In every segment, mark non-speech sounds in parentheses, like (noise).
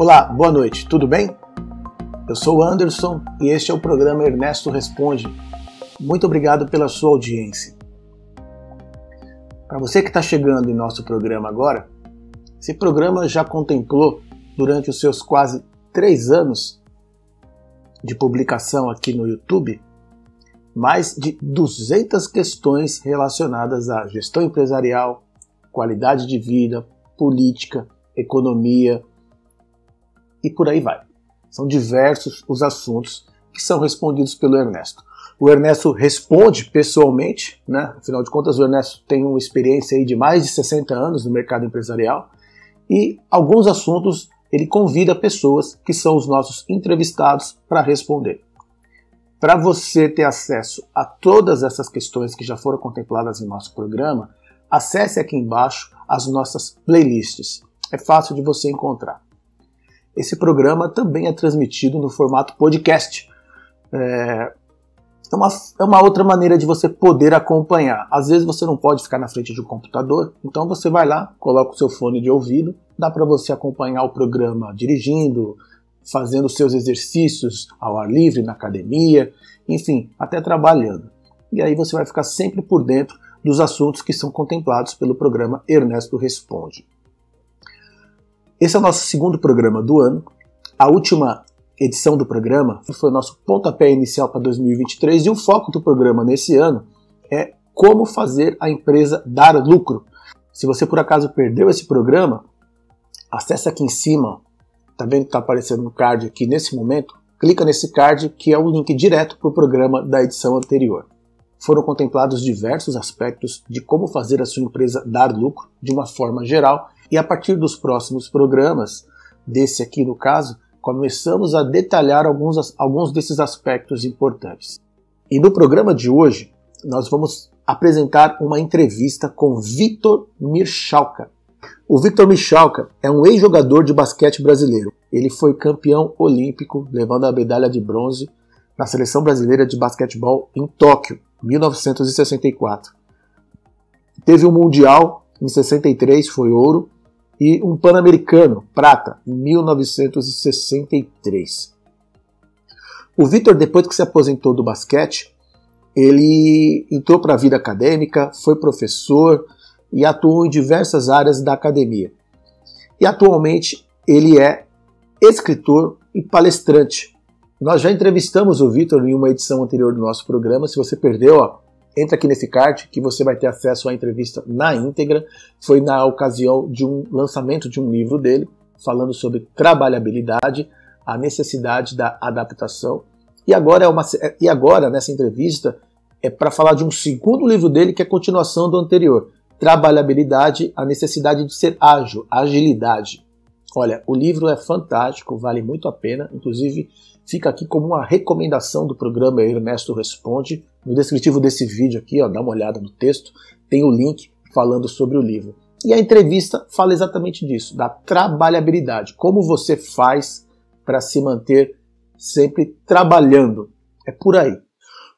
Olá, boa noite, tudo bem? Eu sou o Anderson e este é o programa Ernesto Responde. Muito obrigado pela sua audiência. Para você que está chegando em nosso programa agora, esse programa já contemplou, durante os seus quase três anos de publicação aqui no YouTube, mais de 200 questões relacionadas à gestão empresarial, qualidade de vida, política, economia, e por aí vai. São diversos os assuntos que são respondidos pelo Ernesto. O Ernesto responde pessoalmente, né? afinal de contas, o Ernesto tem uma experiência aí de mais de 60 anos no mercado empresarial e alguns assuntos ele convida pessoas que são os nossos entrevistados para responder. Para você ter acesso a todas essas questões que já foram contempladas em nosso programa, acesse aqui embaixo as nossas playlists. É fácil de você encontrar esse programa também é transmitido no formato podcast. É, é, uma, é uma outra maneira de você poder acompanhar. Às vezes você não pode ficar na frente de um computador, então você vai lá, coloca o seu fone de ouvido, dá para você acompanhar o programa dirigindo, fazendo seus exercícios ao ar livre, na academia, enfim, até trabalhando. E aí você vai ficar sempre por dentro dos assuntos que são contemplados pelo programa Ernesto Responde. Esse é o nosso segundo programa do ano. A última edição do programa foi o nosso pontapé inicial para 2023 e o foco do programa nesse ano é como fazer a empresa dar lucro. Se você por acaso perdeu esse programa, acesse aqui em cima, tá vendo que está aparecendo um card aqui nesse momento? Clica nesse card que é o link direto para o programa da edição anterior. Foram contemplados diversos aspectos de como fazer a sua empresa dar lucro de uma forma geral e a partir dos próximos programas, desse aqui no caso, começamos a detalhar alguns, alguns desses aspectos importantes. E no programa de hoje, nós vamos apresentar uma entrevista com Vitor Mirchalka. O Vitor Michalka é um ex-jogador de basquete brasileiro. Ele foi campeão olímpico, levando a medalha de bronze na seleção brasileira de basquetebol em Tóquio, 1964. Teve um mundial em 63, foi ouro, e um Pan-Americano, prata, em 1963. O Vitor, depois que se aposentou do basquete, ele entrou para a vida acadêmica, foi professor e atuou em diversas áreas da academia. E atualmente ele é escritor e palestrante. Nós já entrevistamos o Vitor em uma edição anterior do nosso programa. Se você perdeu, ó, Entra aqui nesse card que você vai ter acesso à entrevista na íntegra. Foi na ocasião de um lançamento de um livro dele, falando sobre trabalhabilidade, a necessidade da adaptação. E agora, é uma, e agora nessa entrevista, é para falar de um segundo livro dele, que é a continuação do anterior. Trabalhabilidade, a necessidade de ser ágil, agilidade. Olha, o livro é fantástico, vale muito a pena. Inclusive, fica aqui como uma recomendação do programa Ernesto Responde. No descritivo desse vídeo aqui, ó, dá uma olhada no texto, tem o link falando sobre o livro. E a entrevista fala exatamente disso, da trabalhabilidade, como você faz para se manter sempre trabalhando. É por aí.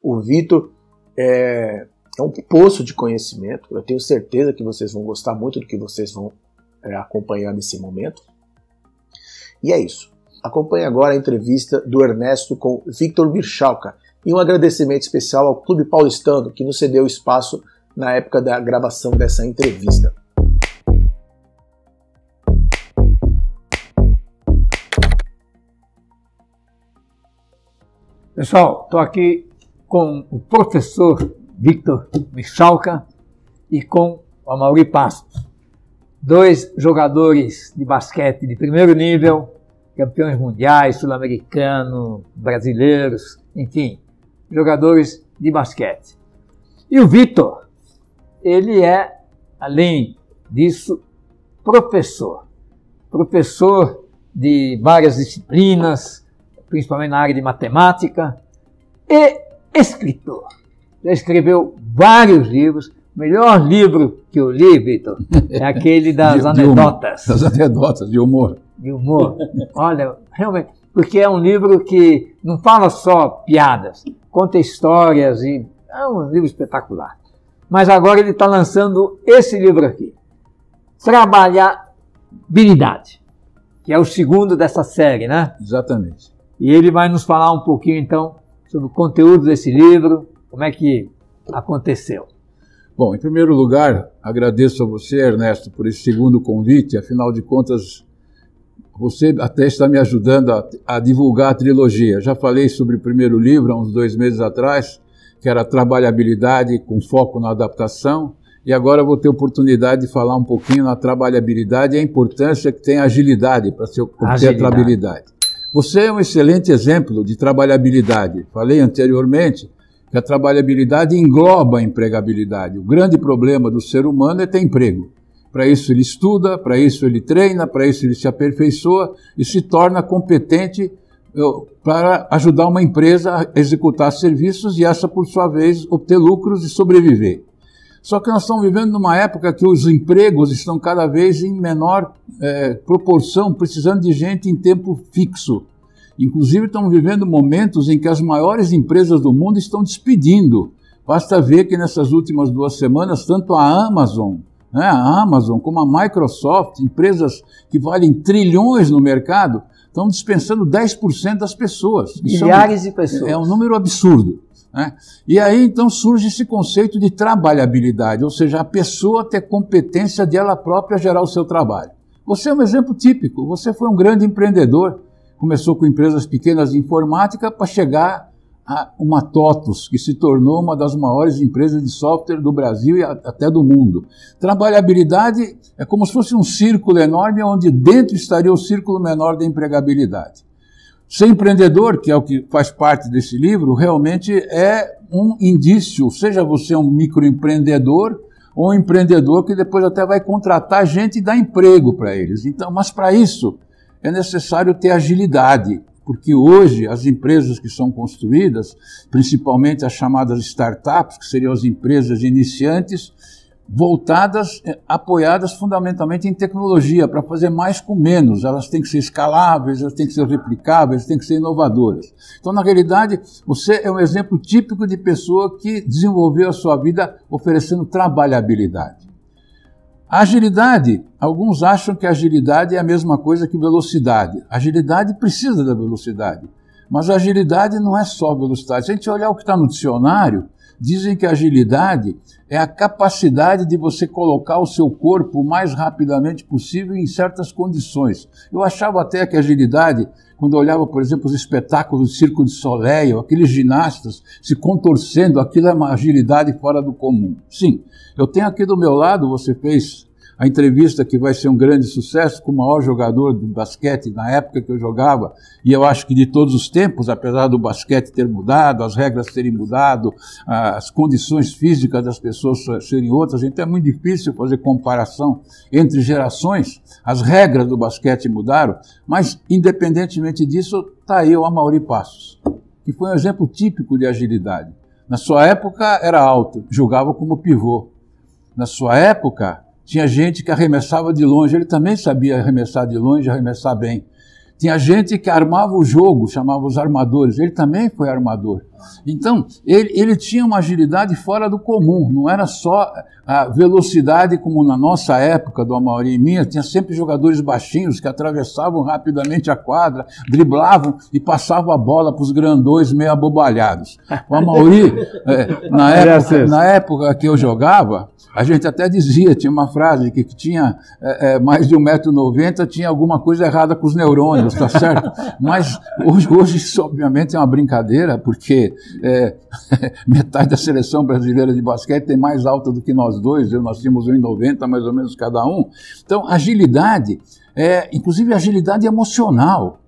O Vitor é, é, um poço de conhecimento. Eu tenho certeza que vocês vão gostar muito do que vocês vão é, acompanhar nesse momento. E é isso. Acompanhe agora a entrevista do Ernesto com Victor Virchalka, e um agradecimento especial ao Clube Paulistano, que nos cedeu espaço na época da gravação dessa entrevista. Pessoal, estou aqui com o professor Victor Michalka e com o Amaury Passos, dois jogadores de basquete de primeiro nível, campeões mundiais, sul-americanos, brasileiros, enfim, jogadores de basquete. E o Vitor, ele é, além disso, professor. Professor de várias disciplinas, principalmente na área de matemática, e escritor. Já escreveu vários livros. O melhor livro que eu li, Vitor, é aquele (laughs) das de, anedotas. das anedotas, de humor. De humor. Olha, realmente, porque é um livro que não fala só piadas, conta histórias e é um livro espetacular. Mas agora ele está lançando esse livro aqui, Trabalhabilidade, que é o segundo dessa série, né? Exatamente. E ele vai nos falar um pouquinho então sobre o conteúdo desse livro, como é que aconteceu. Bom, em primeiro lugar, agradeço a você, Ernesto, por esse segundo convite. Afinal de contas, você até está me ajudando a, a, divulgar a trilogia. Já falei sobre o primeiro livro há uns dois meses atrás, que era trabalhabilidade com foco na adaptação. E agora vou ter oportunidade de falar um pouquinho na trabalhabilidade e a importância que tem a agilidade para se obter a trabalhabilidade. Você é um excelente exemplo de trabalhabilidade. Falei anteriormente que a trabalhabilidade engloba a empregabilidade. O grande problema do ser humano é ter emprego. Para isso ele estuda, para isso ele treina, para isso ele se aperfeiçoa e se torna competente para ajudar uma empresa a executar serviços e essa, por sua vez, obter lucros e sobreviver. Só que nós estamos vivendo numa época que os empregos estão cada vez em menor é, proporção, precisando de gente em tempo fixo. Inclusive, estamos vivendo momentos em que as maiores empresas do mundo estão despedindo. Basta ver que nessas últimas duas semanas, tanto a Amazon né, a Amazon, como a Microsoft, empresas que valem trilhões no mercado, estão dispensando 10% das pessoas. Milhares é um, de pessoas. É um número absurdo. Né? E aí então surge esse conceito de trabalhabilidade, ou seja, a pessoa ter competência de ela própria gerar o seu trabalho. Você é um exemplo típico, você foi um grande empreendedor, começou com empresas pequenas de informática para chegar a uma TOTUS, que se tornou uma das maiores empresas de software do Brasil e até do mundo. Trabalhabilidade é como se fosse um círculo enorme onde dentro estaria o círculo menor da empregabilidade. Ser empreendedor, que é o que faz parte desse livro, realmente é um indício, seja você um microempreendedor ou um empreendedor que depois até vai contratar gente e dar emprego para eles. Então, mas para isso é necessário ter agilidade porque hoje as empresas que são construídas, principalmente as chamadas startups, que seriam as empresas iniciantes, voltadas, eh, apoiadas fundamentalmente em tecnologia, para fazer mais com menos. Elas têm que ser escaláveis, elas têm que ser replicáveis, têm que ser inovadoras. Então, na realidade, você é um exemplo típico de pessoa que desenvolveu a sua vida oferecendo trabalhabilidade. Agilidade. Alguns acham que agilidade é a mesma coisa que velocidade. Agilidade precisa da velocidade. Mas agilidade não é só velocidade. Se a gente olhar o que está no dicionário, dizem que agilidade é a capacidade de você colocar o seu corpo o mais rapidamente possível em certas condições. Eu achava até que agilidade quando olhava, por exemplo, os espetáculos do Circo de Soleil, aqueles ginastas se contorcendo, aquilo é uma agilidade fora do comum. Sim, eu tenho aqui do meu lado, você fez a entrevista que vai ser um grande sucesso com o maior jogador de basquete na época que eu jogava, e eu acho que de todos os tempos, apesar do basquete ter mudado, as regras terem mudado, as condições físicas das pessoas serem outras, então é muito difícil fazer comparação entre gerações. As regras do basquete mudaram, mas independentemente disso, está eu, Amauri Passos, que foi um exemplo típico de agilidade. Na sua época era alto, jogava como pivô. Na sua época tinha gente que arremessava de longe, ele também sabia arremessar de longe, arremessar bem. Tinha gente que armava o jogo, chamava os armadores, ele também foi armador. Então, ele, ele tinha uma agilidade fora do comum, não era só a velocidade como na nossa época, do Amauri e minha, tinha sempre jogadores baixinhos que atravessavam rapidamente a quadra, driblavam e passavam a bola para os grandões meio abobalhados. O Amauri, (laughs) é, na, época, na época que eu jogava, a gente até dizia, tinha uma frase que, que tinha é, é, mais de 1,90m, tinha alguma coisa errada com os neurônios, tá certo? (laughs) Mas hoje, hoje isso obviamente é uma brincadeira, porque é, (laughs) metade da seleção brasileira de basquete tem mais alta do que nós dois, eu, nós tínhamos 1,90m mais ou menos cada um. Então, agilidade, é, inclusive agilidade emocional.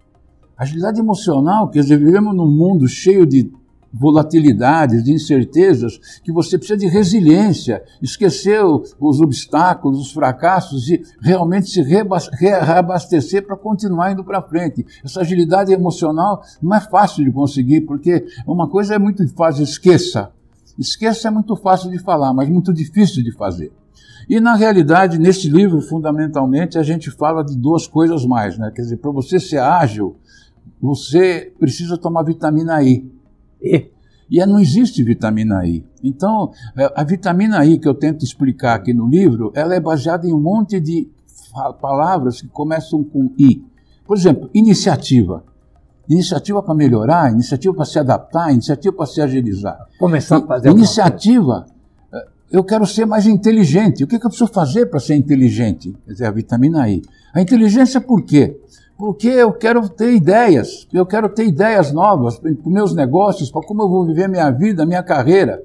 Agilidade emocional, quer dizer, vivemos num mundo cheio de volatilidades, de incertezas, que você precisa de resiliência, esquecer os obstáculos, os fracassos e realmente se reabastecer para continuar indo para frente. Essa agilidade emocional não é fácil de conseguir, porque uma coisa é muito fácil, esqueça. Esqueça é muito fácil de falar, mas muito difícil de fazer. E na realidade, neste livro, fundamentalmente, a gente fala de duas coisas mais, né? Quer dizer, para você ser ágil, você precisa tomar vitamina I e. E é, não existe vitamina I. Então, é, a vitamina I que eu tento explicar aqui no livro, ela é baseada em um monte de palavras que começam com I. Por exemplo, iniciativa. Iniciativa para melhorar, iniciativa para se adaptar, iniciativa para se agilizar. Começar a fazer Iniciativa é, eu quero ser mais inteligente. O que, que eu preciso fazer para ser inteligente? Quer dizer, a vitamina I. A inteligência por quê? porque eu quero ter ideias, eu quero ter ideias novas para os meus negócios, para como eu vou viver minha vida, minha carreira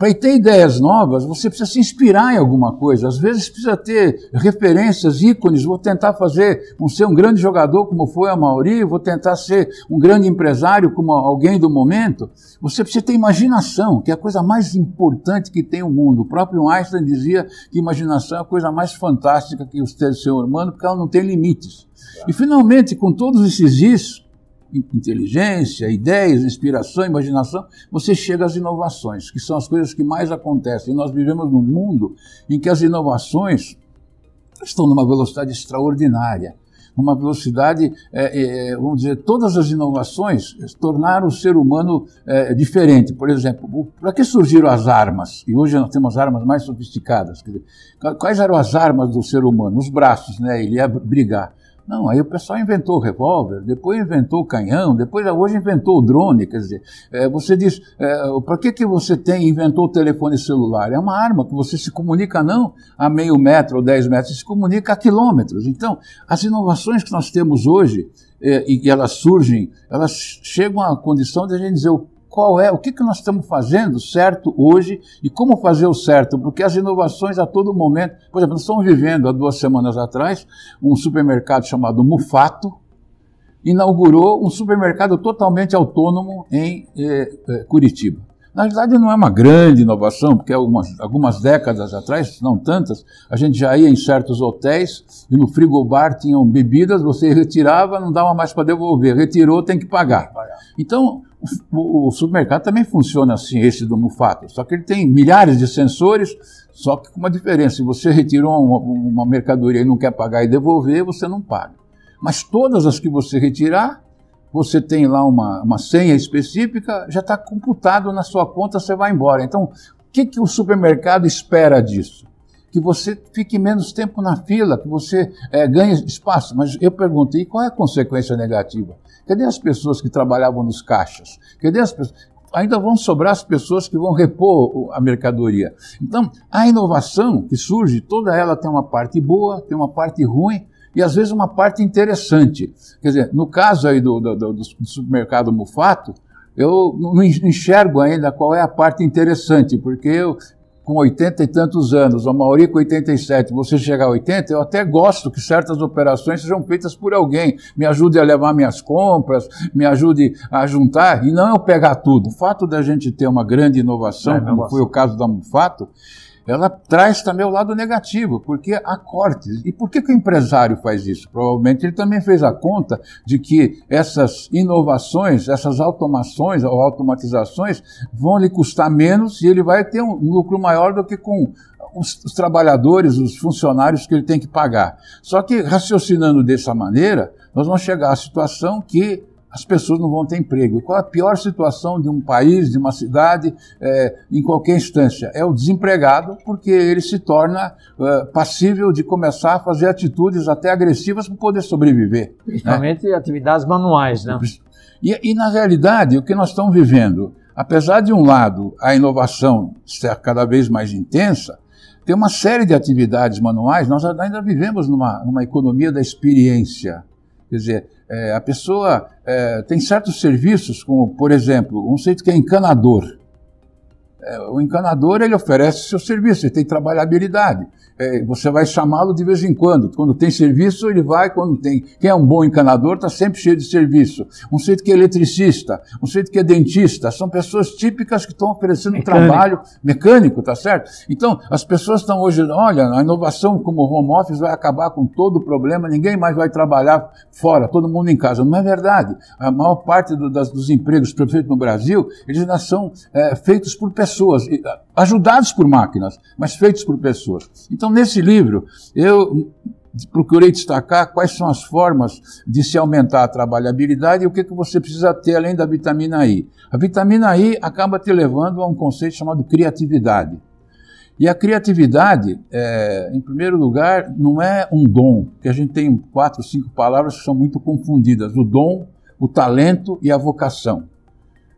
para ter ideias novas, você precisa se inspirar em alguma coisa. Às vezes precisa ter referências, ícones. Vou tentar fazer, um, ser um grande jogador como foi a Mauri, vou tentar ser um grande empresário como alguém do momento. Você precisa ter imaginação, que é a coisa mais importante que tem o mundo. O próprio Einstein dizia que imaginação é a coisa mais fantástica que o ser humano, porque ela não tem limites. E finalmente, com todos esses isso, inteligência, ideias, inspiração, imaginação, você chega às inovações, que são as coisas que mais acontecem. E nós vivemos num mundo em que as inovações estão numa velocidade extraordinária uma velocidade, é, é, é, vamos dizer, todas as inovações tornaram o ser humano é, diferente. Por exemplo, para que surgiram as armas? E hoje nós temos armas mais sofisticadas. Quais eram as armas do ser humano? Os braços, né? Ele ia brigar. Não, aí o pessoal inventou o revólver, depois inventou o canhão, depois hoje inventou o drone. Quer dizer, é, você diz, é, eh, para que, que você tem inventou o telefone celular? É uma arma que você se comunica não a meio metro ou dez metros, se comunica a quilômetros. Então, as inovações que nós temos hoje é, e elas surgem, elas chegam à condição de a gente dizer qual é, o que, que nós estamos fazendo certo hoje e como fazer o certo, porque as inovações a todo momento, por exemplo, nós estamos vivendo há duas semanas atrás um supermercado chamado Mufato, inaugurou um supermercado totalmente autônomo em eh, eh Curitiba. Na verdade não é uma grande inovação, porque algumas, algumas décadas atrás, não tantas, a gente já ia em certos hotéis e no frigobar tinham bebidas, você (laughs) retirava, não dava mais para devolver. Retirou, tem que pagar. Então, o, o, supermercado também funciona assim, esse do Mufato, só que ele tem milhares de sensores, só que com uma diferença: se você retirou uma, uma mercadoria e não quer pagar e devolver, você não paga. Mas todas as que você retirar, você tem lá uma, uma senha específica, já está computado na sua conta, você vai embora. Então, o que, que o supermercado espera disso? Que você fique menos tempo na fila, que você é, ganhe espaço. Mas eu perguntei qual é a consequência negativa? Cadê as pessoas que trabalhavam nos caixas? Cadê as pessoas? ainda vão sobrar as pessoas que vão repor a mercadoria. Então, a inovação que surge, toda ela tem uma parte boa, tem uma parte ruim, e às vezes uma parte interessante. Quer dizer, no caso aí do, do, do, do supermercado Mufato, eu não enxergo ainda qual é a parte interessante, porque eu, com 80 e tantos anos, a maioria com 87, você chegar a 80, eu até gosto que certas operações sejam feitas por alguém. Me ajude a levar minhas compras, me ajude a juntar, e não eu pegar tudo. O fato da gente ter uma grande inovação, é, como foi o caso da Mufato, ela traz também o lado negativo, porque há cortes. E por que, que o empresário faz isso? Provavelmente ele também fez a conta de que essas inovações, essas automações ou automatizações vão lhe custar menos e ele vai ter um lucro maior do que com os, os, trabalhadores, os funcionários que ele tem que pagar. Só que raciocinando dessa maneira, nós vamos chegar à situação que as pessoas não vão ter emprego. Qual a pior situação de um país, de uma cidade, é, em qualquer instância? É o desempregado, porque ele se torna é, passível de começar a fazer atitudes até agressivas para poder sobreviver. Né? Principalmente né? atividades manuais, né? E, e, na realidade, o que nós estamos vivendo, apesar de um lado a inovação ser cada vez mais intensa, tem uma série de atividades manuais, nós ainda vivemos numa, numa economia da experiência Quer dizer, é, a pessoa é, tem certos serviços, como, por exemplo, um centro que é encanador. É, o encanador ele oferece seu serviço, ele tem trabalhabilidade é, você vai chamá-lo de vez em quando. Quando tem serviço, ele vai, quando tem. Quem é um bom encanador está sempre cheio de serviço. Um sujeito que é eletricista, um sujeito que é dentista, são pessoas típicas que estão oferecendo mecânico. trabalho mecânico, tá certo? Então, as pessoas estão hoje, olha, a inovação como home office vai acabar com todo o problema, ninguém mais vai trabalhar fora, todo mundo em casa. Não é verdade. A maior parte do, das, dos empregos feitos no Brasil, eles não são é, feitos por pessoas, ajudados por máquinas, mas feitos por pessoas. Então, então, nesse livro, eu procurei destacar quais são as formas de se aumentar a trabalhabilidade e o que, que você precisa ter além da vitamina I. A vitamina I acaba te levando a um conceito chamado criatividade. E a criatividade, é, em primeiro lugar, não é um dom, que a gente tem quatro, cinco palavras que são muito confundidas: o dom, o talento e a vocação.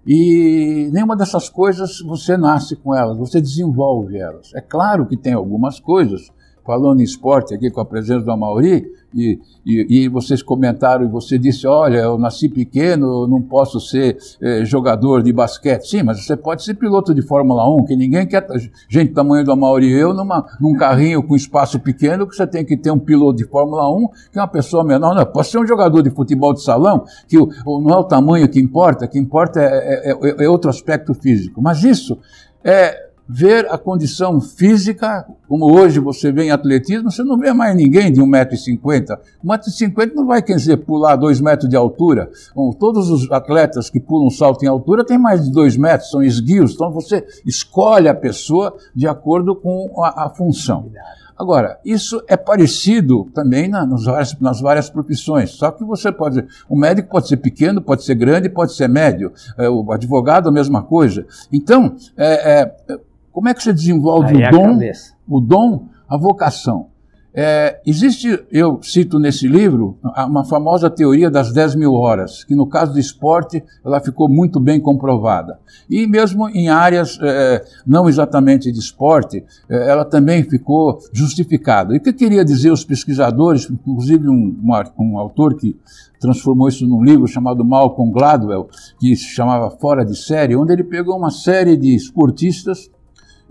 E nenhuma dessas coisas você nasce com elas, você desenvolve elas. É claro que tem algumas coisas falando em esporte aqui com a presença do Amauri, e, e, e, vocês comentaram e você disse: Olha, eu nasci pequeno, não posso ser eh, jogador de basquete. Sim, mas você pode ser piloto de Fórmula 1, que ninguém quer. Gente, do tamanho do Amauri e eu, numa, num carrinho com espaço pequeno, que você tem que ter um piloto de Fórmula 1, que é uma pessoa menor. Não, pode ser um jogador de futebol de salão, que o, não é o tamanho que importa, o que importa é, é, é, é outro aspecto físico. Mas isso é ver a condição física, como hoje você vê em atletismo, você não vê mais ninguém de 1,50m. 1,50m não vai querer dizer pular 2 metros de altura. Bom, todos os atletas que pulam salto em altura têm mais de 2 metros, são esguios. Então você escolhe a pessoa de acordo com a, a função. Agora, isso é parecido também na, nas, várias, nas, várias, profissões, só que você pode. O médico pode ser pequeno, pode ser grande, pode ser médio, é, o advogado, a mesma coisa. Então, é, é como é que você desenvolve o é dom, o dom, a vocação? É, existe, eu cito nesse livro, uma famosa teoria das 10 mil horas, que no caso do esporte ela ficou muito bem comprovada. E mesmo em áreas é, não exatamente de esporte, é, ela também ficou justificada. E o que queria dizer os pesquisadores, inclusive um, um, um autor que transformou isso num livro chamado Malcolm Gladwell, que se chamava Fora de Série, onde ele pegou uma série de esportistas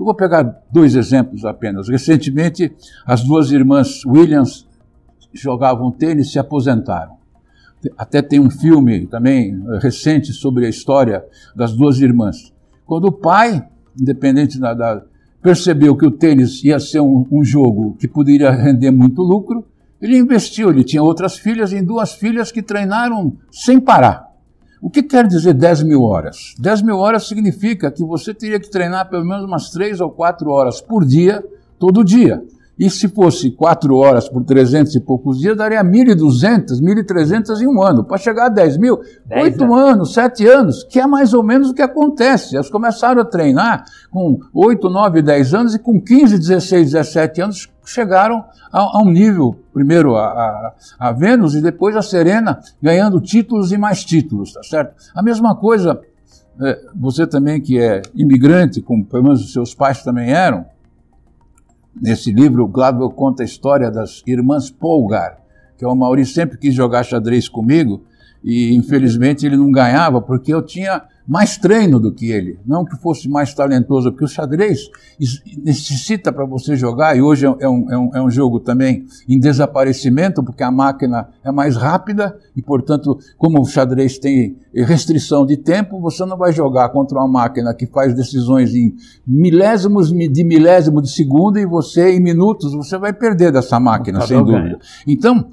eu vou pegar dois exemplos apenas. Recentemente, as duas irmãs Williams jogavam tênis e se aposentaram. Até tem um filme também eh, recente sobre a história das duas irmãs. Quando o pai, independente da, da percebeu que o tênis ia ser um, um jogo que poderia render muito lucro, ele investiu. Ele tinha outras filhas em duas filhas que treinaram sem parar. O que quer dizer 10 mil horas? 10 mil horas significa que você teria que treinar pelo menos umas 3 ou 4 horas por dia, todo dia. E se fosse quatro horas por 300 e poucos dias, daria 1.200, 1.300 em um ano. Para chegar a 10 mil, oito anos, sete anos, que é mais ou menos o que acontece. Elas começaram a treinar com 8, 9, 10 anos e com 15, 16, 17 anos chegaram a, a um nível, primeiro a, a, a, Vênus e depois a Serena, ganhando títulos e mais títulos, tá certo? A mesma coisa, é, você também que é imigrante, como pelo menos os seus pais também eram, Nesse livro, o Gladwell conta a história das irmãs Polgar, que é o Maurício sempre quis jogar xadrez comigo e infelizmente ele não ganhava porque eu tinha mais treino do que ele, não que fosse mais talentoso, porque o xadrez necessita para você jogar, e hoje é, é um, é, um, é um jogo também em desaparecimento, porque a máquina é mais rápida, e portanto, como o xadrez tem restrição de tempo, você não vai jogar contra uma máquina que faz decisões em milésimos de milésimo de segundo, e você, em minutos, você vai perder dessa máquina, sem dúvida. Ganha. Então,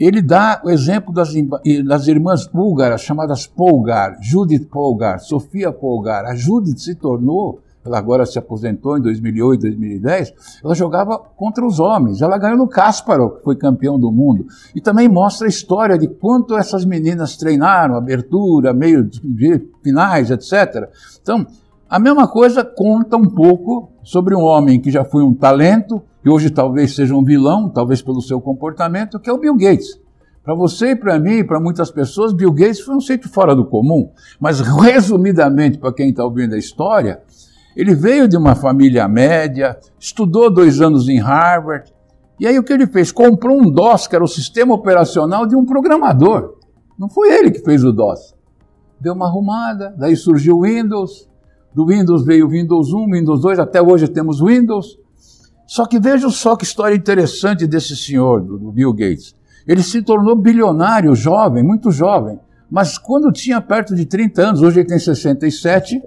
ele dá o exemplo das, das irmãs búlgaras, chamadas Polgar, Judith Polgar, Sofia Polgar. A Judith se tornou, ela agora se aposentou em 2008, 2010, ela jogava contra os homens. Ela ganhou no Kasparov, que foi campeão do mundo. E também mostra a história de quanto essas meninas treinaram, abertura, meio de finais, etc. Então, a mesma coisa conta um pouco sobre um homem que já foi um talento, que hoje talvez seja um vilão, talvez pelo seu comportamento, que é o Bill Gates. Para você e para mim e para muitas pessoas, Bill Gates foi um feito fora do comum. Mas, resumidamente, para quem está ouvindo a história, ele veio de uma família média, estudou dois anos em Harvard, e aí o que ele fez? Comprou um DOS, que era o sistema operacional de um programador. Não foi ele que fez o DOS. Deu uma arrumada, daí surgiu o Windows, do Windows veio o Windows 1, Windows 2, até hoje temos Windows. Só que vejam só que história interessante desse senhor, do Bill Gates. Ele se tornou bilionário jovem, muito jovem, mas quando tinha perto de 30 anos, hoje ele tem 67,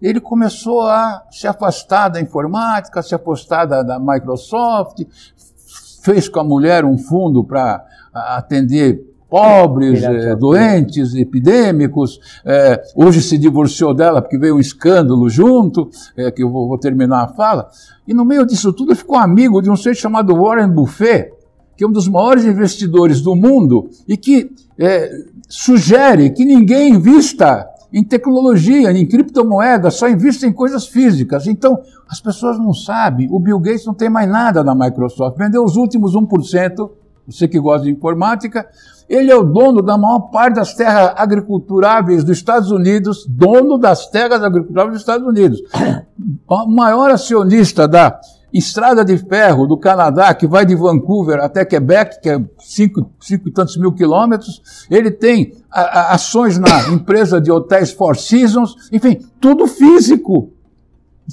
ele começou a se afastar da informática, se afastar da, da Microsoft, fez com a mulher um fundo para atender pobres, é, doentes, epidêmicos. É, hoje se divorciou dela porque veio um escândalo junto, é, que eu vou, vou, terminar a fala. E no meio disso tudo ficou amigo de um ser chamado Warren Buffet, que é um dos maiores investidores do mundo e que sugere que ninguém invista em tecnologia, em criptomoedas, só invista em coisas físicas. Então, as pessoas não sabem, o Bill Gates não tem mais nada na Microsoft, vendeu os últimos 1% você que gosta de informática, ele é o dono da maior parte das terras agriculturáveis dos Estados Unidos, dono das terras agriculturáveis dos Estados Unidos. O maior acionista da estrada de ferro do Canadá, que vai de Vancouver até Quebec, que é cinco, cinco e tantos mil quilômetros, ele tem a, a, ações na empresa de hotéis Four Seasons, enfim, tudo físico.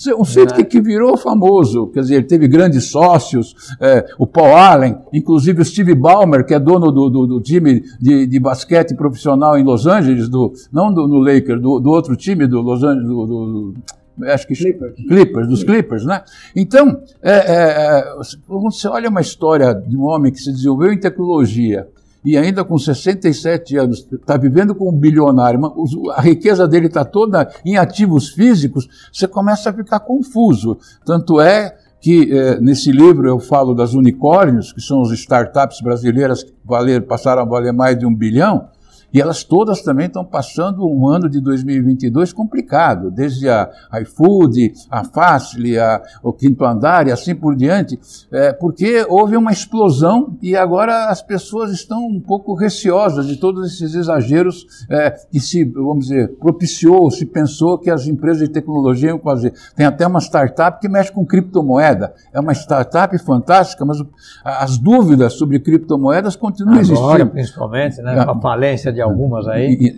É um safety né? que virou famoso, quer dizer, ele teve grandes sócios, é, o Paul Allen, inclusive o Steve Ballmer, que é dono do, do, do time de, de, basquete profissional em Los Angeles, do, não do, no Lakers, do, do outro time do Los Angeles, do, acho que Clippers, Clippers dos Clippers, né? Então, é, é, quando é, você olha uma história de um homem que se desenvolveu em tecnologia, e ainda com 67 anos está vivendo com um bilionário, a riqueza dele está toda em ativos físicos, você começa a ficar confuso. Tanto é que eh, nesse livro eu falo das unicórnios, que são as startups brasileiras que valer, passaram a valer mais de um bilhão, e elas todas também estão passando um ano de 2022 complicado, desde a iFood, a Fastly, a, o Quinto Andar e assim por diante, é, porque houve uma explosão e agora as pessoas estão um pouco receosas de todos esses exageros é, que se, vamos dizer, propiciou, se pensou que as empresas de tecnologia iam fazer. Tem até uma startup que mexe com criptomoeda. É uma startup fantástica, mas as dúvidas sobre criptomoedas continuam agora, existindo. Agora, principalmente, né, ah. com a falência de de algumas aí.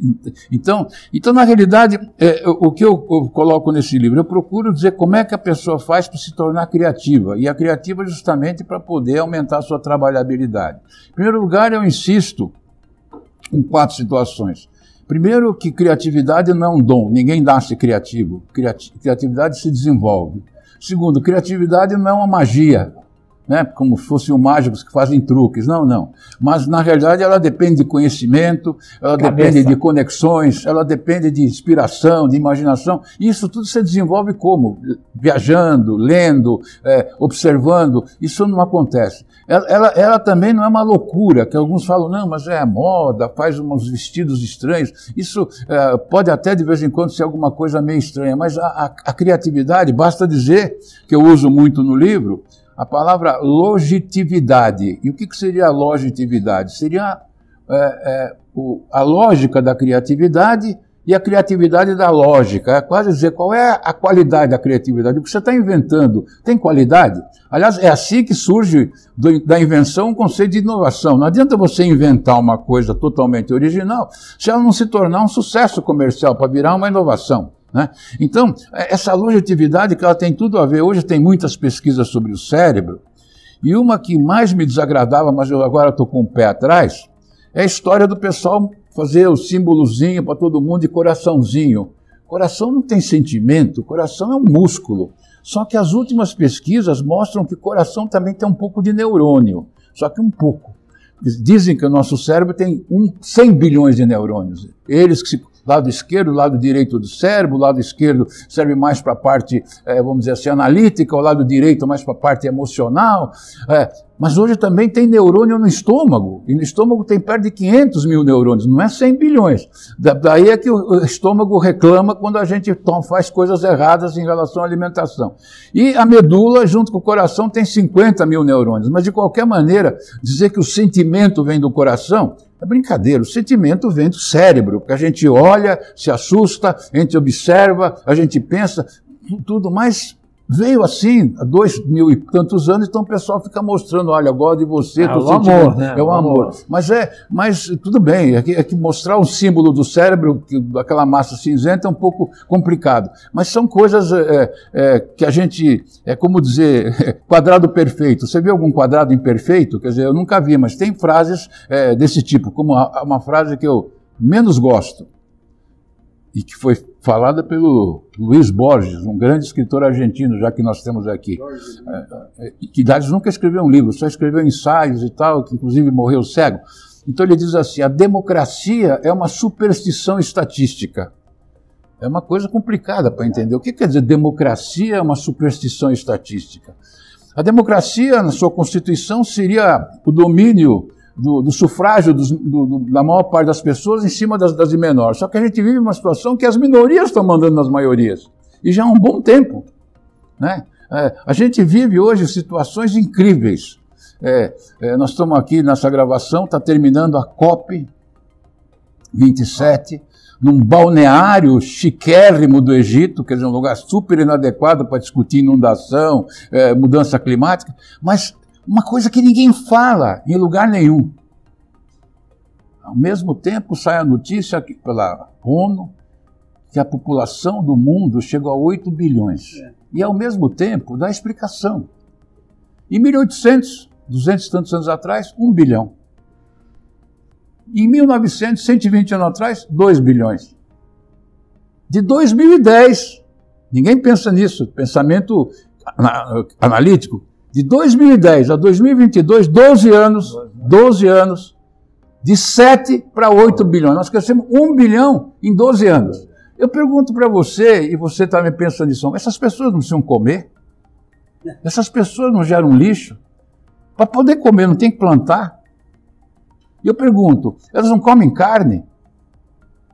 Então, então na realidade, é, o que eu, eu coloco nesse livro? Eu procuro dizer como é que a pessoa faz para se tornar criativa. E a criativa é justamente para poder aumentar a sua trabalhabilidade. Em primeiro lugar, eu insisto em quatro situações. Primeiro, que criatividade não é um dom, ninguém nasce criativo. Criatividade se desenvolve. Segundo, criatividade não é uma magia né, como fossem mágicos que fazem truques. Não, não. Mas, na realidade, ela depende de conhecimento, ela Cabeça. depende de conexões, ela depende de inspiração, de imaginação. Isso tudo se desenvolve como? Viajando, lendo, é, observando. Isso não acontece. Ela, ela, ela, também não é uma loucura, que alguns falam, não, mas é moda, faz uns vestidos estranhos. Isso é, pode até, de vez em quando, ser alguma coisa meio estranha, mas a, a, a criatividade, basta dizer, que eu uso muito no livro, a palavra logitividade. E o que, que seria a logitividade? Seria é, é, o, a lógica da criatividade e a criatividade da lógica. É quase dizer qual é a qualidade da criatividade. O que você está inventando tem qualidade? Aliás, é assim que surge do, da invenção o um conceito de inovação. Não adianta você inventar uma coisa totalmente original se ela não se tornar um sucesso comercial para virar uma inovação. Né? Então, é, essa longevidade que ela tem tudo a ver, hoje tem muitas pesquisas sobre o cérebro, e uma que mais me desagradava, mas eu agora estou com o pé atrás, é a história do pessoal fazer o símbolozinho para todo mundo de coraçãozinho. Coração não tem sentimento, coração é um músculo. Só que as últimas pesquisas mostram que coração também tem um pouco de neurônio, só que um pouco. Dizem que o nosso cérebro tem um, 100 bilhões de neurônios. Eles que se lado esquerdo, lado direito do cérebro, o lado esquerdo serve mais para a parte, é, vamos dizer assim, analítica, o lado direito mais para a parte emocional. É, mas hoje também tem neurônio no estômago, e no estômago tem perto de 500 mil neurônios, não é 100 bilhões. Da, daí é que o estômago reclama quando a gente faz coisas erradas em relação à alimentação. E a medula, junto com o coração, tem 50 mil neurônios, mas de qualquer maneira, dizer que o sentimento vem do coração, é brincadeira, o sentimento vem do cérebro, porque a gente olha, se assusta, a gente observa, a gente pensa, tudo mais Veio assim, há dois mil e tantos anos, então o pessoal fica mostrando, olha, eu gosto de você, é, o amor, né? é o amor. amor. Mas é, mas tudo bem, é que, é que mostrar um símbolo do cérebro, que, daquela massa cinzenta, é um pouco complicado. Mas são coisas é, é, é que a gente, é como dizer, (laughs) quadrado perfeito. Você viu algum quadrado imperfeito? Quer dizer, eu nunca vi, mas tem frases é, desse tipo, como uma frase que eu menos gosto e que foi falada pelo Luiz Borges, um grande escritor argentino, já que nós temos aqui. Borges, é, que é, Dades nunca escreveu um livro, só escreveu ensaios e tal, que inclusive morreu cego. Então ele diz assim: a democracia é uma superstição estatística. É uma coisa complicada para entender. O que quer dizer democracia é uma superstição estatística? A democracia, na sua constituição, seria o domínio do, do sufrágio dos, do, do, da maior parte das pessoas em cima das, das de menores. Só que a gente vive uma situação que as minorias estão mandando nas maiorias. E já há um bom tempo. Né? É, a gente vive hoje situações incríveis. É, é, nós estamos aqui nessa gravação, está terminando a COP 27, num balneário chiquérrimo do Egito, quer dizer, um lugar super inadequado para discutir inundação, é, mudança climática, mas uma coisa que ninguém fala em lugar nenhum. Ao mesmo tempo, sai a notícia pela ONU que a população do mundo chegou a 8 bilhões. É. E, ao mesmo tempo, dá explicação. Em 1800, 200 e tantos anos atrás, 1 bilhão. Em 1900, 120 anos atrás, 2 bilhões. De 2010, ninguém pensa nisso, pensamento analítico, de 2010 a 2022, 12 anos, 12 anos, de 7 para 8 bilhões. Nós crescemos 1 bilhão em 12 anos. Eu pergunto para você, e você está me pensando nisso, essas pessoas não precisam comer? Essas pessoas não geram lixo? Para poder comer, não tem que plantar? E eu pergunto, elas não comem carne?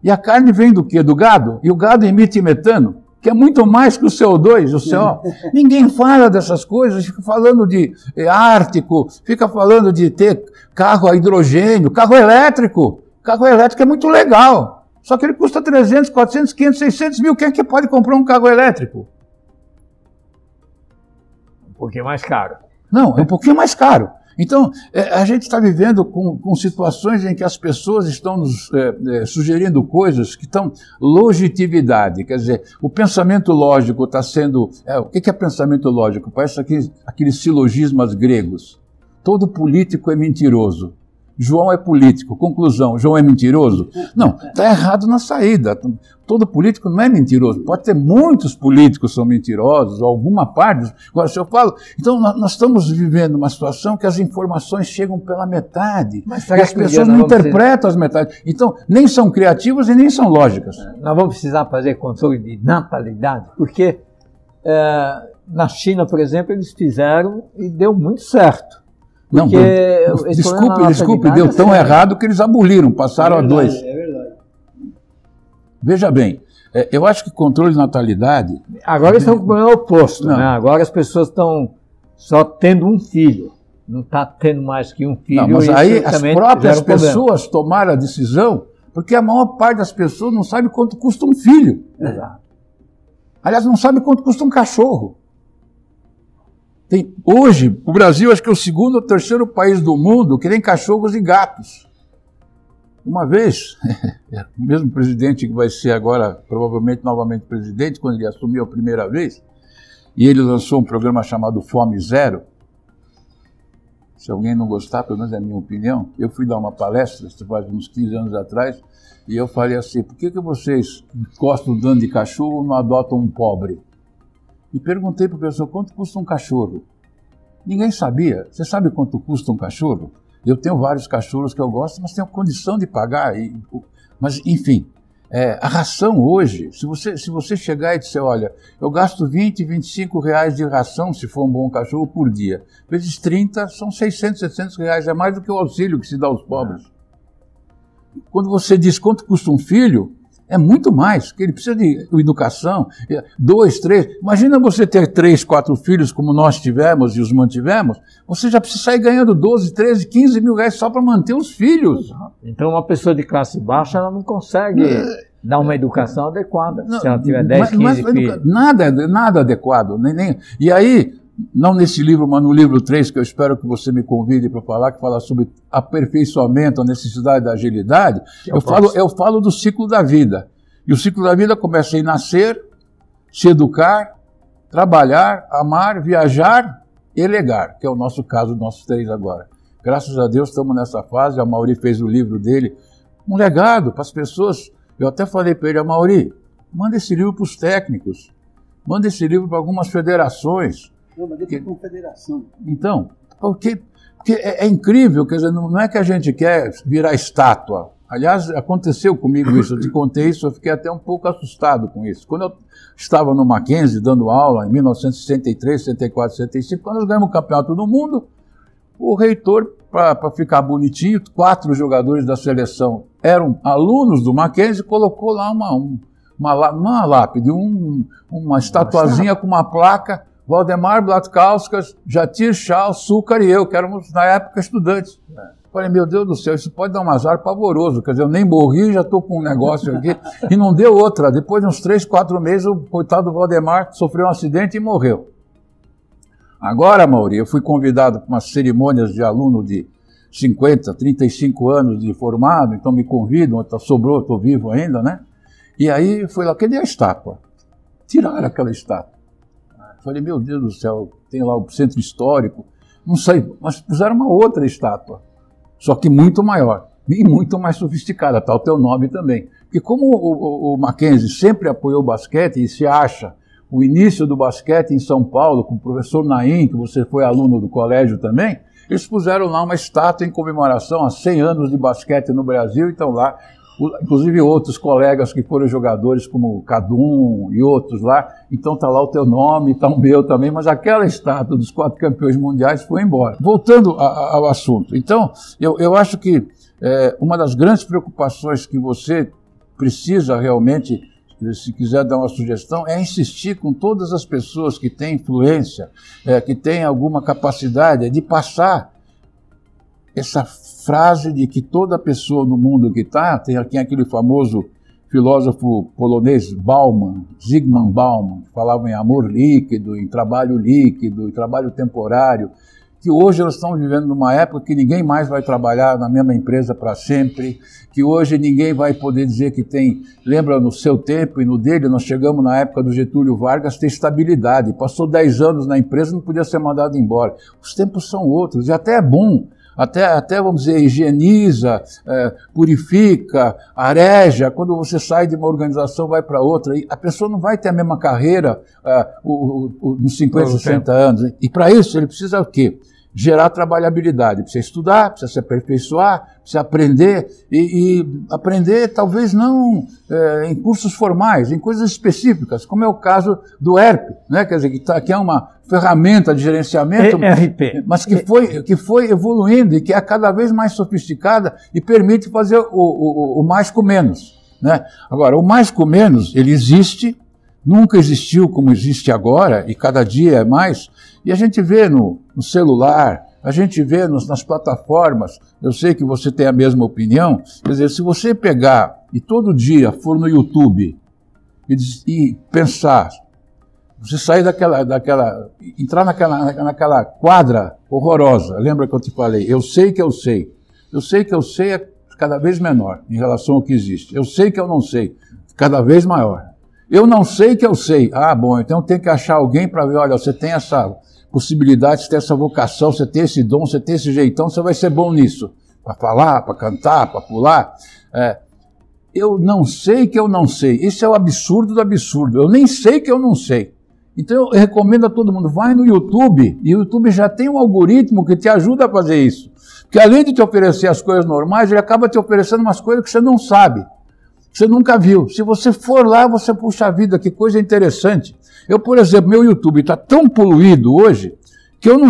E a carne vem do quê? Do gado? E o gado emite metano? que é muito mais que o CO2, o CO. (laughs) Ninguém fala dessas coisas, fica falando de eh, ártico, fica falando de ter carro a hidrogênio, carro elétrico. Carro elétrico é muito legal, só que ele custa 300, 400, 500, 600 mil. Quem é que pode comprar um carro elétrico? Um pouquinho mais caro. Não, é um pouquinho mais caro. Então, é, a gente está vivendo com, com, situações em que as pessoas estão nos é, é, sugerindo coisas que estão logitividade, quer dizer, o pensamento lógico está sendo. É, o que é pensamento lógico? Parece aqueles, silogismos gregos. Todo político é mentiroso. João é político. Conclusão, João é mentiroso? Não, está errado na saída. Todo político não é mentiroso. Pode ter muitos políticos são mentirosos, alguma parte. Agora, se eu falo, então nós estamos vivendo uma situação que as informações chegam pela metade. Mas e as pessoas não interpretam as metades. Então, nem são criativas e nem são lógicas. Nós vamos precisar fazer controle de natalidade, porque é, na China, por exemplo, eles fizeram e deu muito certo não, desculpe, desculpe, desculpe deu tão né? errado que eles aboliram, passaram é verdade, a dois. É verdade. Veja bem, é, eu acho que controle de natalidade. Agora eles estão com o problema oposto, né? Agora as pessoas estão só tendo um filho, não está tendo mais que um filho. Não, mas aí as próprias pessoas tomaram a decisão, porque a maior parte das pessoas não sabe quanto custa um filho. Exato. Aliás, não sabe quanto custa um cachorro. Tem, hoje, o Brasil acho que é o segundo ou terceiro país do mundo que tem cachorros e gatos. Uma vez, (laughs) o mesmo presidente que vai ser agora, provavelmente novamente presidente, quando ele assumiu a primeira vez, e ele lançou um programa chamado Fome Zero. Se alguém não gostar, pelo menos é a minha opinião. Eu fui dar uma palestra, isso faz uns 15 anos atrás, e eu falei assim: por que, que vocês gostam dando de cachorro não adotam um pobre? e perguntei para o pessoal quanto custa um cachorro. Ninguém sabia. Você sabe quanto custa um cachorro? Eu tenho vários cachorros que eu gosto, mas tenho condição de pagar. E, mas, enfim, é, a ração hoje, se você, se você chegar e disser, olha, eu gasto 20, 25 reais de ração, se for um bom cachorro, por dia, vezes 30 são 600, 700 reais, é mais do que o auxílio que se dá aos pobres. É. Quando você diz quanto custa um filho, é muito mais, que ele precisa de educação, é, dois, três. Imagina você ter três, quatro filhos, como nós tivemos e os mantivemos, você já precisa sair ganhando 12, 13, 15 mil reais só para manter os filhos. Então, uma pessoa de classe baixa, ela não consegue é, dar uma educação adequada, não, se ela tiver 10, mas, 15 mas, filhos. Nada, nada adequado. Nem, nem. E aí, não nesse livro, mas no livro 3, que eu espero que você me convide para falar, que fala sobre aperfeiçoamento, a necessidade da agilidade, eu, é eu falo, eu falo do ciclo da vida. E o ciclo da vida começa em nascer, se educar, trabalhar, amar, viajar e legar, que é o nosso caso, nossos três agora. Graças a Deus estamos nessa fase, a Mauri fez o livro dele, um legado para as pessoas. Eu até falei para ele, a Mauri, manda esse livro para os técnicos, manda esse livro para algumas federações, não, mas dentro confederação. Então, porque, porque é, é, incrível, quer dizer, não, não é que a gente quer virar estátua. Aliás, aconteceu comigo isso, eu te contei isso, eu fiquei até um pouco assustado com isso. Quando eu estava no Mackenzie dando aula em 1963, 64, 65, quando nós ganhamos o campeonato do mundo, o reitor, para ficar bonitinho, quatro jogadores da seleção eram alunos do Mackenzie, colocou lá uma, uma, uma lápide, um, uma estatuazinha com uma placa Valdemar Blatkauskas, Jatir Chal, Sucar e eu, que éramos, na época, estudantes. É. Falei, meu Deus do céu, isso pode dar um azar pavoroso. Quer dizer, eu nem morri, já estou com um negócio aqui. (laughs) e não deu outra. Depois de uns três, quatro meses, o coitado Valdemar sofreu um acidente e morreu. Agora, Mauri, eu fui convidado para umas cerimônias de aluno de 50, 35 anos de formado, então me convidam, tá, sobrou, estou vivo ainda, né? E aí fui lá, cadê a estátua? Tiraram aquela estátua. Falei, meu Deus do céu, tem lá o centro histórico. Não sei, mas puseram uma outra estátua, só que muito maior e muito mais sofisticada, tal tá o nome também. Porque como o, o, o, Mackenzie sempre apoiou o basquete e se acha o início do basquete em São Paulo, com o professor Naim, que você foi aluno do colégio também, eles puseram lá uma estátua em comemoração a 100 anos de basquete no Brasil, então lá inclusive outros colegas que foram jogadores, como Cadum e outros lá. Então está lá o teu nome, está o meu também, mas aquela estátua dos quatro campeões mundiais foi embora. Voltando a, a, ao assunto, então eu, eu acho que é, uma das grandes preocupações que você precisa realmente se quiser dar uma sugestão, é insistir com todas as pessoas que têm influência, é, que têm alguma capacidade de passar essa frase de que toda pessoa no mundo que está, tem, aqui aquele famoso filósofo polonês Bauman, Zygmunt Bauman, que falava em amor líquido, em trabalho líquido, em trabalho temporário, que hoje nós estamos vivendo numa época que ninguém mais vai trabalhar na mesma empresa para sempre, que hoje ninguém vai poder dizer que tem, lembra no seu tempo e no dele, nós chegamos na época do Getúlio Vargas ter estabilidade, passou 10 anos na empresa não podia ser mandado embora. Os tempos são outros e até é bom até, até vamos dizer, higieniza, é, purifica, areja. Quando você sai de uma organização, vai para outra, e a pessoa não vai ter a mesma carreira é, o, o, o, nos 50, 60 anos. Né? E para isso, ele precisa o quê? gerar trabalhabilidade. Precisa estudar, precisa se aperfeiçoar, precisa aprender, e, e aprender talvez não é, em cursos formais, em coisas específicas, como é o caso do ERP, né? quer dizer, que, tá, que é uma ferramenta de gerenciamento, ERP. mas que foi, que foi evoluindo e que é cada vez mais sofisticada e permite fazer o, o, o mais com menos. Né? Agora, o mais com menos, ele existe, nunca existiu como existe agora e cada dia é mais. E a gente vê no, no celular, a gente vê nos, nas plataformas. Eu sei que você tem a mesma opinião. Quer dizer, se você pegar e todo dia for no YouTube e, e pensar, você sair daquela, daquela entrar naquela, naquela quadra horrorosa. Lembra que eu te falei? Eu sei que eu sei. Eu sei que eu sei é cada vez menor em relação ao que existe. Eu sei que eu não sei, cada vez maior. Eu não sei que eu sei. Ah, bom, então tem que achar alguém para ver, olha, você tem essa possibilidade, você tem essa vocação, você tem esse dom, você tem esse jeitão, você vai ser bom nisso. Para falar, para cantar, para pular. É, eu não sei que eu não sei. Isso é o absurdo do absurdo. Eu nem sei que eu não sei. Então eu recomendo a todo mundo, vai no YouTube, e o YouTube já tem um algoritmo que te ajuda a fazer isso. Porque além de te oferecer as coisas normais, ele acaba te oferecendo umas coisas que você não sabe você nunca viu. Se você for lá, você puxa a vida, que coisa interessante. Eu, por exemplo, meu YouTube está tão poluído hoje que eu não.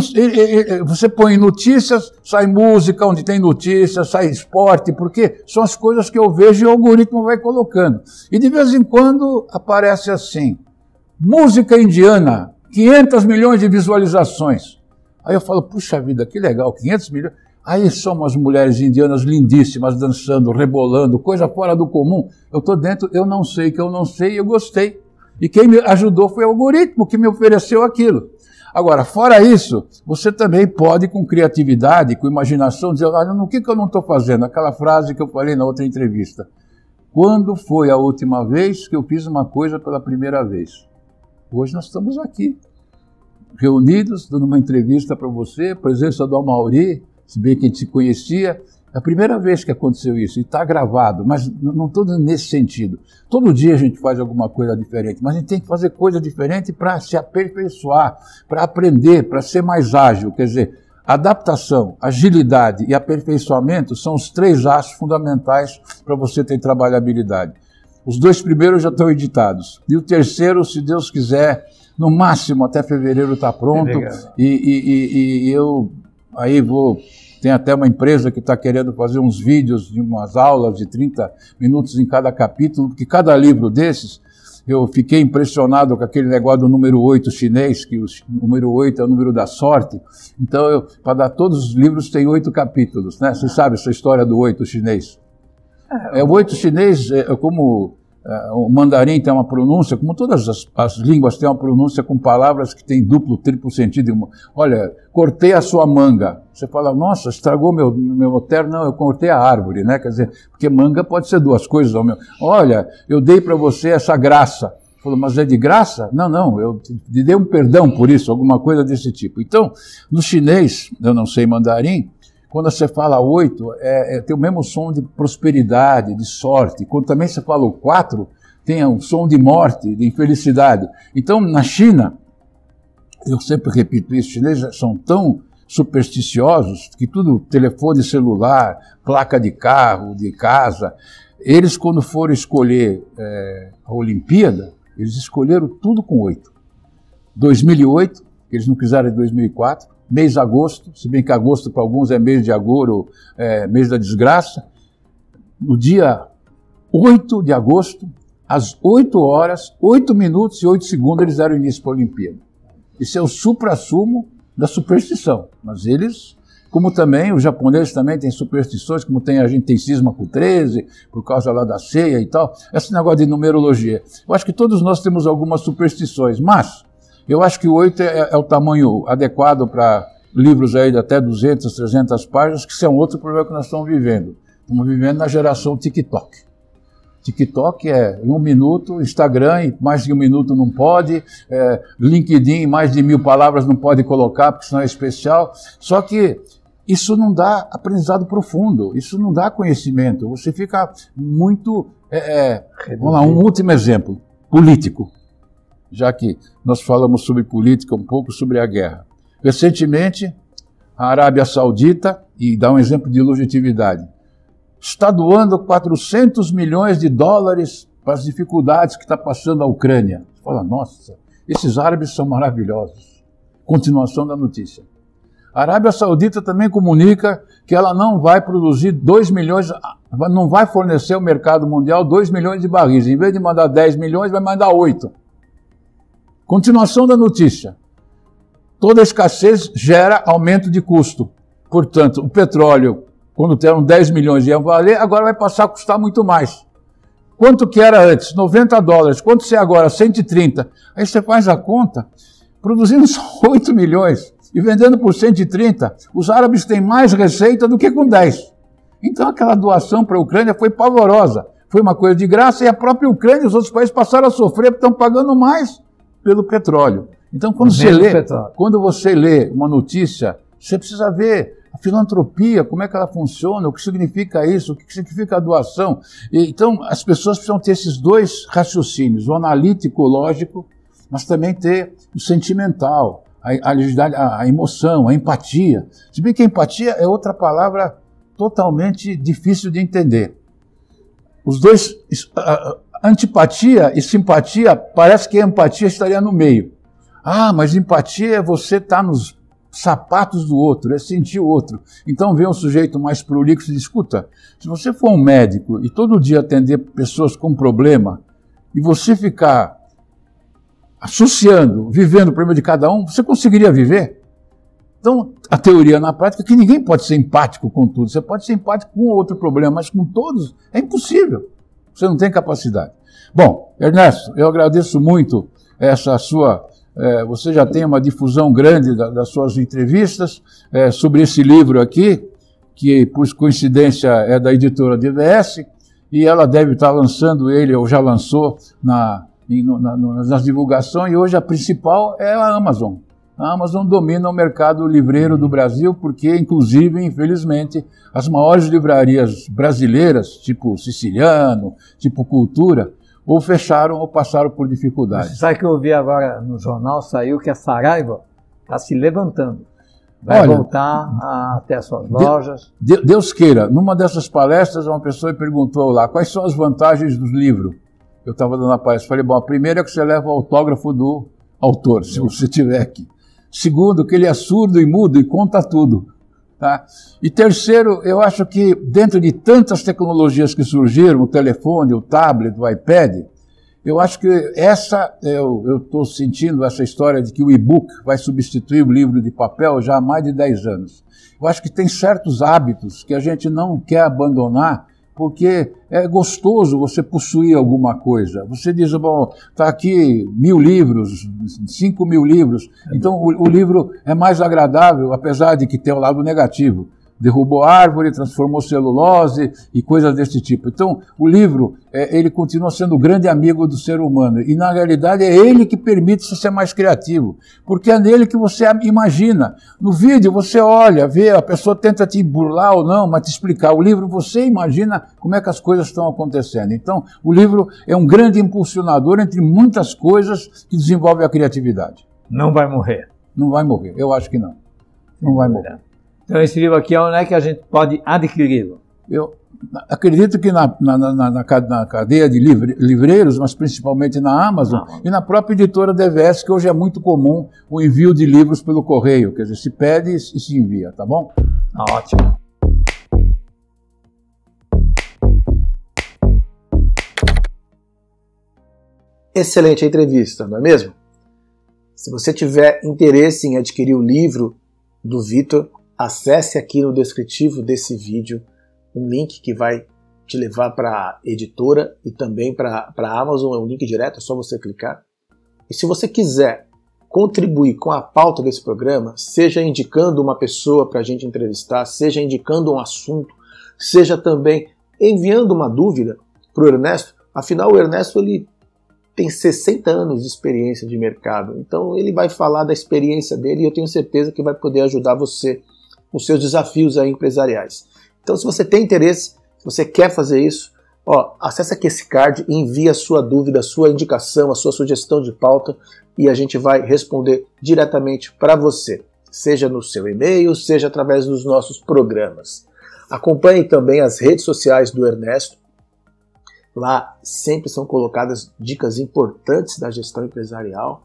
Você põe notícias, sai música, onde tem notícias, sai esporte, porque são as coisas que eu vejo e o algoritmo vai colocando. E de vez em quando aparece assim: música indiana, 500 milhões de visualizações. Aí eu falo, puxa vida, que legal, 500 milhões. Aí são umas mulheres indianas lindíssimas, dançando, rebolando, coisa fora do comum. Eu estou dentro, eu não sei que eu não sei, eu gostei. E quem me ajudou foi o algoritmo que me ofereceu aquilo. Agora, fora isso, você também pode, com criatividade, com imaginação, dizer: olha, no que, que eu não estou fazendo? Aquela frase que eu falei na outra entrevista. Quando foi a última vez que eu fiz uma coisa pela primeira vez? Hoje nós estamos aqui, reunidos, dando uma entrevista para você, presença do Amauri, se bem que a gente se conhecia. É a primeira vez que aconteceu isso, e está gravado, mas não estou nesse sentido. Todo dia a gente faz alguma coisa diferente, mas a gente tem que fazer coisa diferente para se aperfeiçoar, para aprender, para ser mais ágil. Quer dizer, Adaptação, agilidade e aperfeiçoamento são os três aços fundamentais para você ter trabalhabilidade. Os dois primeiros já estão editados. E o terceiro, se Deus quiser, no máximo até fevereiro está pronto. e, e, e, e, eu aí vou. Tem até uma empresa que está querendo fazer uns vídeos de umas aulas de 30 minutos em cada capítulo, porque cada livro desses eu fiquei impressionado com aquele negócio do número 8 chinês, que o número 8 é o número da sorte. Então, para dar todos os livros, tem oito capítulos, né? Você sabe essa história do 8 chinês. É, é o 8 chinês, é, é como ah, o mandarim tem uma pronúncia, como todas as, as, línguas têm uma pronúncia com palavras que têm duplo, triplo sentido. Olha, cortei a sua manga. Você fala, nossa, estragou meu, meu terno. Não, eu cortei a árvore, né? Quer dizer, porque manga pode ser duas coisas ao meu. Olha, eu dei para você essa graça. Falou, mas é de graça? Não, não, eu te dei um perdão por isso, alguma coisa desse tipo. Então, no chinês, eu não sei mandarim, quando você fala oito, é, é, tem o mesmo som de prosperidade, de sorte. Quando também você fala o quatro, tem um som de morte, de infelicidade. Então, na China, eu sempre repito isso, os chineses são tão supersticiosos que tudo, telefone celular, placa de carro, de casa, eles quando foram escolher é, a Olimpíada, eles escolheram tudo com oito. 2008, eles não quiseram em 2004, mês de agosto, se bem que agosto para alguns é mês de agouro, é, mês da desgraça. No dia 8 de agosto, às 8 horas, 8 minutos e 8 segundos, eles deram início para a Olimpíada. Isso é o supra-sumo da superstição. Mas eles, como também os japoneses também têm superstições, como tem a gente tem cisma com 13, por causa lá da ceia e tal, esse negócio de numerologia. Eu acho que todos nós temos algumas superstições, mas eu acho que oito é, é o tamanho adequado para livros aí de até 200, 300 páginas, que são é um outro problema que nós estamos vivendo. Estamos vivendo na geração TikTok. TikTok é um minuto, Instagram mais de um minuto não pode, é, LinkedIn mais de mil palavras não pode colocar porque senão é especial. Só que isso não dá aprendizado profundo, isso não dá conhecimento. Você fica muito. É, é, vamos lá, um último exemplo: político já que nós falamos sobre política um pouco, sobre a guerra. Recentemente, a Arábia Saudita, e dá um exemplo de longevidade, está doando 400 milhões de dólares para as dificuldades que está passando a Ucrânia. Você fala, nossa, esses árabes são maravilhosos. Continuação da notícia. A Arábia Saudita também comunica que ela não vai produzir 2 milhões, não vai fornecer ao mercado mundial 2 milhões de barris. Em vez de mandar 10 milhões, vai mandar 8. Continuação da notícia. Toda escassez gera aumento de custo. Portanto, o petróleo, quando eram 10 milhões ia valer, agora vai passar a custar muito mais. Quanto que era antes? 90 dólares. Quanto você é agora? 130. Aí você faz a conta, produzindo (laughs) só 8 milhões e vendendo por 130, os árabes têm mais receita do que com 10. Então aquela doação para a Ucrânia foi pavorosa. Foi uma coisa de graça e a própria Ucrânia e os outros países passaram a sofrer, porque estão pagando mais pelo petróleo. Então, quando você, lê, quando você lê uma notícia, você precisa ver a filantropia, como é que ela funciona, o que significa isso, o que significa a doação. E, então, as pessoas precisam ter esses dois raciocínios, o analítico, o lógico, mas também ter o sentimental, a, a, a emoção, a empatia. Se bem que empatia é outra palavra totalmente difícil de entender. Os dois antipatia e simpatia, parece que a empatia estaria no meio. Ah, mas empatia é você estar tá nos sapatos do outro, é sentir o outro. Então vem um sujeito mais prolixo e diz, escuta, se você for um médico e todo dia atender pessoas com problema, e você ficar associando, vivendo o problema de cada um, você conseguiria viver? Então, a teoria na prática é que ninguém pode ser empático com tudo. Você pode ser empático com outro problema, mas com todos é impossível. Você não tem capacidade. Bom, Ernesto, eu agradeço muito essa sua. É, você já tem uma difusão grande da, das suas entrevistas é, sobre esse livro aqui, que por coincidência é da editora DVS, e ela deve estar lançando ele, ou já lançou, na, na, nas divulgações, e hoje a principal é a Amazon. A Amazon domina o mercado livreiro do Brasil porque, inclusive, infelizmente, as maiores livrarias brasileiras, tipo Siciliano, tipo Cultura, ou fecharam ou passaram por dificuldades. Você sabe que eu vi agora no jornal, saiu que a Saraiva está se levantando. Vai Olha, voltar até as suas lojas. Deus queira, numa dessas palestras, uma pessoa perguntou lá quais são as vantagens do livro. Eu estava dando a palestra. Falei, bom, a primeira é que você leva o autógrafo do autor, se você tiver aqui. Segundo, que ele é surdo e mudo e conta tudo. Tá? E terceiro, eu acho que dentro de tantas tecnologias que surgiram, o telefone, o tablet, o iPad, eu acho que essa, eu estou sentindo essa história de que o e-book vai substituir o livro de papel já há mais de 10 anos. Eu acho que tem certos hábitos que a gente não quer abandonar porque é gostoso você possuir alguma coisa. Você diz, bom, está aqui mil livros, cinco mil livros, então o, o livro é mais agradável, apesar de que tem o lado negativo derrubou árvore, transformou celulose e coisas desse tipo. Então, o livro, é, ele continua sendo o grande amigo do ser humano. E, na realidade, é ele que permite você ser mais criativo. Porque é nele que você imagina. No vídeo, você olha, vê, a pessoa tenta te burlar ou não, mas te explicar. O livro, você imagina como é que as coisas estão acontecendo. Então, o livro é um grande impulsionador entre muitas coisas que desenvolve a criatividade. Não vai morrer. Não vai morrer, eu acho que não. Não vai morrer. É. Então esse livro aqui é onde é que a gente pode adquiri-lo? Eu acredito que na, na, na, na cadeia de livre, livreiros, mas principalmente na Amazon ah, e na própria editora DVS, que hoje é muito comum o envio de livros pelo correio, quer dizer, se pede e se envia, tá bom? Ah, ótimo. Excelente a entrevista, não é mesmo? Se você tiver interesse em adquirir o livro do Vitor, acesse aqui no descritivo desse vídeo um link que vai te levar para a editora e também para a Amazon, é um link direto, é só você clicar. E se você quiser contribuir com a pauta desse programa, seja indicando uma pessoa para a gente entrevistar, seja indicando um assunto, seja também enviando uma dúvida para o Ernesto, afinal o Ernesto ele tem 60 anos de experiência de mercado, então ele vai falar da experiência dele e eu tenho certeza que vai poder ajudar você os seus desafios aí empresariais. Então, se você tem interesse, se você quer fazer isso, ó, acessa aqui esse card envia a sua dúvida, a sua indicação, a sua sugestão de pauta e a gente vai responder diretamente para você, seja no seu e-mail, seja através dos nossos programas. Acompanhe também as redes sociais do Ernesto. Lá sempre são colocadas dicas importantes da gestão empresarial.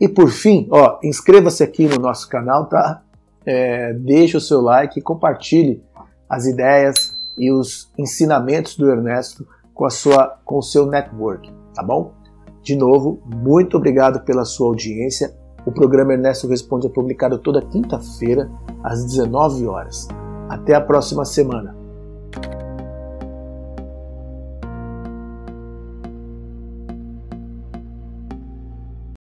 E por fim, ó, inscreva-se aqui no nosso canal, tá? é, deixe o seu like, compartilhe as ideias e os ensinamentos do Ernesto com, a sua, com o seu network, tá bom? De novo, muito obrigado pela sua audiência. O programa Ernesto Responde é publicado toda quinta-feira, às 19 horas. Até a próxima semana.